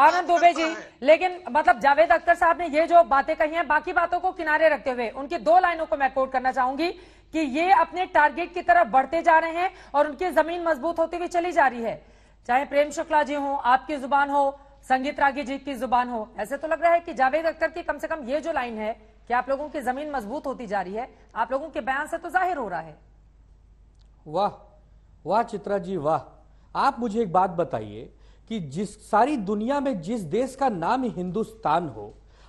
आनंद दुबे जी लेकिन मतलब जावेद अख्तर साहब ने ये जो बातें कही हैं बाकी बातों को किनारे रखते हुए उनकी दो लाइनों को मैं कोट करना चाहूंगी कि ये अपने टारगेट की तरफ बढ़ते जा रहे हैं और उनकी जमीन मजबूत होती हुई चली जा रही है चाहे प्रेम शुक्ला जी हो आपकी जुबान हो संगीत रागी जी की जुबान हो ऐसे तो लग रहा है कि जावेद अख्तर की कम से कम ये जो लाइन है कि आप लोगों की जमीन मजबूत होती जा रही है आप लोगों के बयान से तो जाहिर हो रहा है वाह वाह चित्रा जी वाह आप मुझे एक बात बताइए कि जिस सारी दुनिया में जिस देश का नाम हिंदुस्तान हो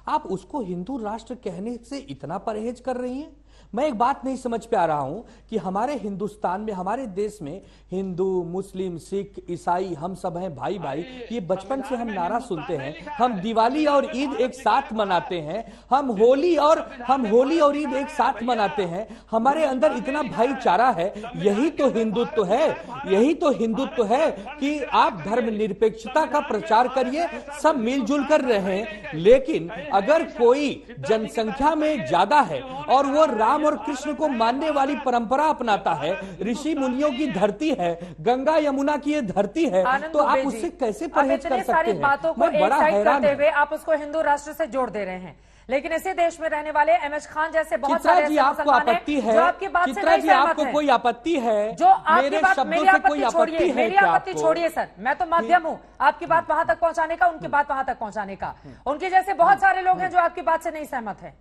आप उसको हिंदू राष्ट्र कहने से इतना परहेज कर रही हैं मैं एक बात नहीं समझ पा रहा हूं कि हमारे हिंदुस्तान में हमारे देश में हिंदू मुस्लिम सिख ईसाई हम सब हैं भाई भाई ये बचपन से हम नारा सुनते हैं हम दिवाली और ईद एक साथ मनाते हैं हम होली और हम होली और ईद एक साथ मनाते हैं हमारे अंदर इतना भाईचारा है तो यही तो हिंदुत्व तो है यही तो हिंदुत्व तो है कि आप धर्मनिरपेक्षता का प्रचार करिए सब मिलजुल कर रहे हैं लेकिन अगर कोई जनसंख्या में ज्यादा है और वो राम राम और कृष्ण को मानने वाली परंपरा अपनाता है ऋषि मुनियों की धरती है गंगा यमुना की ये धरती है तो आप उससे कैसे परहेज कर सकते हैं मैं बड़ा हैरान हुए आप उसको हिंदू राष्ट्र से जोड़ दे रहे हैं लेकिन इसी देश में रहने वाले एम एच खान जैसे बहुत सारे जी आपको आपत्ति है जो आपकी बात से जी आपको कोई आपत्ति है जो आपकी बात मेरी आपत्ति छोड़िए मेरी आपत्ति छोड़िए सर मैं तो माध्यम हूँ आपकी बात वहां तक पहुंचाने का उनकी हम्म। बात वहां तक पहुंचाने का उनके जैसे बहुत हम्म। सारे लोग हैं जो हम्म। आपकी बात से नहीं सहमत है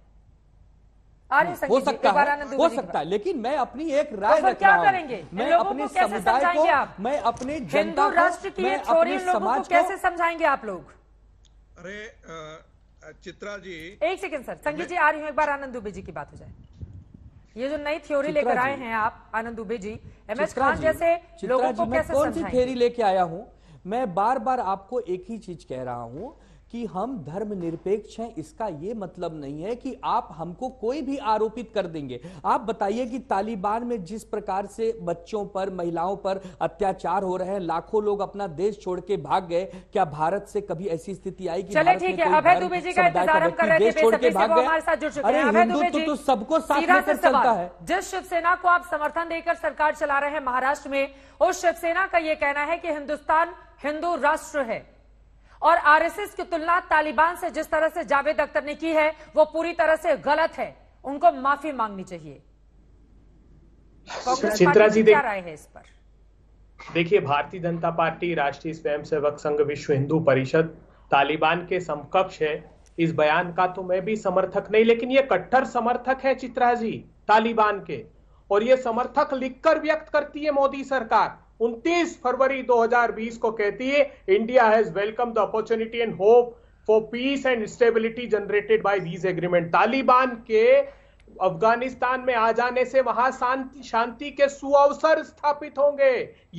हम्म, हो सकता है हो सकता है लेकिन मैं अपनी एक राय तो रख रहा हूँ मैं अपने समुदाय को मैं अपने जनता राष्ट्र की छोरी समाज को कैसे समझाएंगे आप लोग अरे चित्रा जी एक सेकंड सर संगीत जी आ रही हूँ एक बार आनंद दुबे जी की बात हो जाए ये जो नई थ्योरी लेकर आए हैं आप आनंद दुबे जी एम एस खान जैसे लोगों को कैसे कौन सी थ्योरी लेके आया हूँ मैं बार बार आपको एक ही चीज कह रहा हूँ कि हम निरपेक्ष हैं इसका यह मतलब नहीं है कि आप हमको कोई भी आरोपित कर देंगे आप बताइए कि तालिबान में जिस प्रकार से बच्चों पर महिलाओं पर अत्याचार हो रहे हैं लाखों लोग अपना देश छोड़ के भाग गए क्या भारत से कभी ऐसी स्थिति आई कि चले ठीक है दुबे जी का इंतजार हम कर रहे थे हमारे साथ जुड़ चुके हैं अभय दुबे तो जी तो सबको साथ है जिस शिवसेना को आप समर्थन देकर सरकार चला रहे हैं महाराष्ट्र में उस शिवसेना का यह कहना है कि हिंदुस्तान हिंदू राष्ट्र है और आरएसएस की तुलना तालिबान से जिस तरह से जावेद अख्तर ने की है वो पूरी तरह से गलत है उनको माफी मांगनी चाहिए चित्रा जी क्या राय है इस पर देखिए भारतीय जनता पार्टी राष्ट्रीय स्वयंसेवक संघ विश्व हिंदू परिषद तालिबान के समकक्ष है इस बयान का तो मैं भी समर्थक नहीं लेकिन ये कट्टर समर्थक है चित्रा जी तालिबान के और ये समर्थक लिखकर व्यक्त करती है मोदी सरकार 29 फरवरी 2020 को कहती है India has welcome the opportunity and hope for peace and stability generated by these agreement Taliban के अफगानिस्तान में आ जाने से वहां शांति शांति के सुअवसर स्थापित होंगे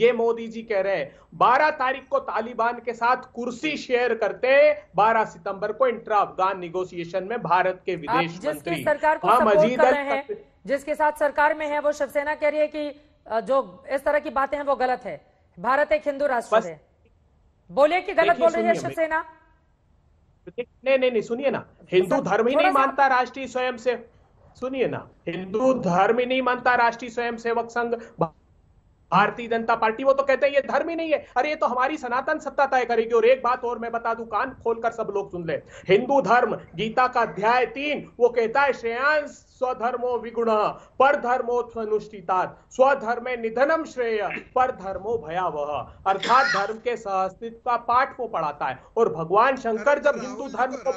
ये मोदी जी कह रहे हैं 12 तारीख को तालिबान के साथ कुर्सी शेयर करते हैं 12 सितंबर को इंट्रा अफगान निगोशिएशन में भारत के विदेश मंत्री सरकार को हाँ, हैं जिसके साथ सरकार में है वो शिवसेना कह रही है कि जो इस तरह की बातें हैं वो गलत है भारत एक हिंदू राष्ट्र है बोलिए कि गलत बोल रही है शिवसेना नहीं नहीं नहीं सुनिए ना हिंदू धर्म ही नहीं मानता राष्ट्रीय स्वयं से सुनिए ना हिंदू धर्म ही नहीं मानता राष्ट्रीय स्वयं सेवक संघ भारतीय जनता पार्टी वो तो कहते हैं ये धर्म ही नहीं है अरे ये तो हमारी सनातन सत्ता तय करेगी और एक बात और मैं बता दू कान खोलकर सब लोग सुन ले हिंदू धर्म गीता का अध्याय तीन वो कहता है श्रेयांश स्वधर्मो विगुण पर धर्मो अनुष्ठितात स्वधर्म निधनम श्रेय पर धर्मो भयावह अर्थात धर्म के सहस्तित्व का पाठ वो पढ़ाता है और भगवान शंकर जब हिंदू धर्म को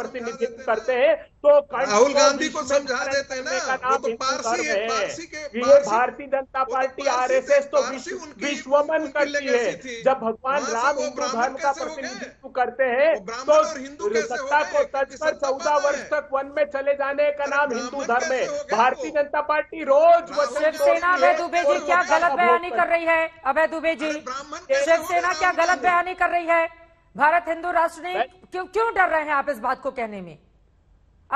प्रतिनिधित्व करते हैं तो राहुल गांधी को समझा देते हैं ना, वो तो पारसी है भारतीय जनता तो पार्टी आर एस विशेष तो विश्वमन करती है जब भगवान राम हिंदू धर्म का प्रतिनिधित्व करते हैं तो सत्ता को तज पर चौदह वर्ष तक वन में चले जाने का नाम हिंदू धर्म है भारतीय जनता पार्टी रोज शिवसेना अभय दुबे जी क्या गलत बयानी कर रही है अभय दुबे जी शिवसेना क्या गलत बयानी कर रही है भारत हिंदू राष्ट्र ने क्यों क्यों डर रहे हैं आप इस बात को कहने में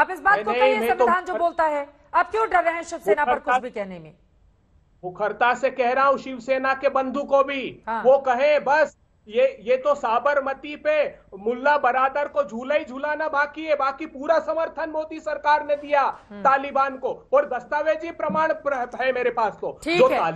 आप इस बात को कहिए तो संविधान जो बोलता है आप क्यों डर रहे हैं शिवसेना पर कुछ भी कहने में मुखरता से कह रहा हूँ शिवसेना के बंधु को भी हाँ। वो कहे बस ये ये तो साबरमती पे मुल्ला बरादर को झूला ही झूलाना बाकी है बाकी पूरा समर्थन मोदी सरकार ने दिया हम्म। तालिबान को और दस्तावेजी प्रमाण है मेरे पास तो जो तालिबान